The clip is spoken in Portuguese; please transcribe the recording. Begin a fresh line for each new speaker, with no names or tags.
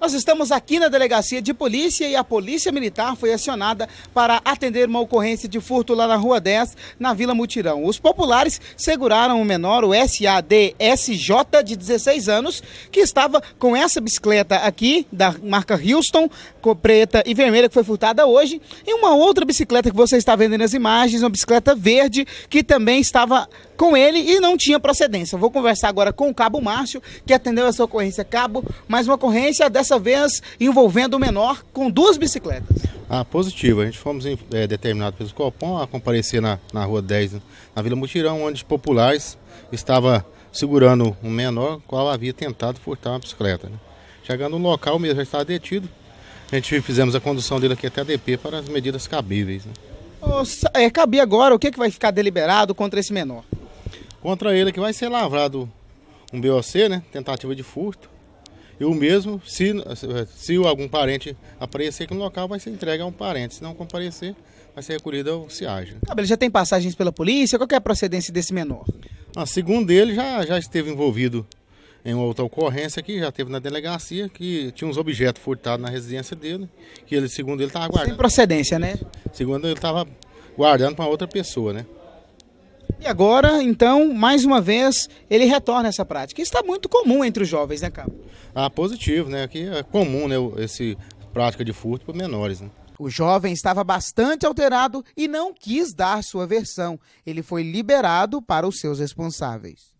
Nós estamos aqui na delegacia de polícia e a polícia militar foi acionada para atender uma ocorrência de furto lá na Rua 10, na Vila Mutirão. Os populares seguraram o menor, o SADSJ, de 16 anos, que estava com essa bicicleta aqui, da marca Houston, preta e vermelha, que foi furtada hoje, e uma outra bicicleta que você está vendo nas imagens, uma bicicleta verde, que também estava com ele e não tinha procedência. Vou conversar agora com o Cabo Márcio, que atendeu essa ocorrência. Cabo, mais uma ocorrência, dessa vez envolvendo o menor com duas bicicletas.
Ah, positivo. A gente fomos é, eh, determinados pelo Copom a comparecer na, na Rua 10, né, na Vila Mutirão, onde populares estava segurando um menor, qual havia tentado furtar uma bicicleta. Né? Chegando no local, mesmo já estava detido. A gente fizemos a condução dele aqui até a DP para as medidas cabíveis. Né?
é, eh, cabia agora, o que, é que vai ficar deliberado contra esse menor?
Contra ele que vai ser lavrado um BOC, né? Tentativa de furto. E o mesmo, se, se algum parente aparecer aqui no local, vai ser entregue a um parente. Se não comparecer, vai ser recolhido ao CIAGE.
Ah, ele já tem passagens pela polícia? Qual é a procedência desse menor? Ah, segundo
ele, já, já esteve envolvido em outra ocorrência que já teve na delegacia, que tinha uns objetos furtados na residência dele, que ele, segundo ele, estava guardando. Sem procedência, né? Segundo ele, estava guardando para outra pessoa, né?
E agora, então, mais uma vez, ele retorna essa prática. Isso está muito comum entre os jovens, né, Cabo?
Ah, positivo, né? Aqui é comum, né, esse prática de furto por menores, né? O
jovem estava bastante alterado e não quis dar sua versão. Ele foi liberado para os seus responsáveis.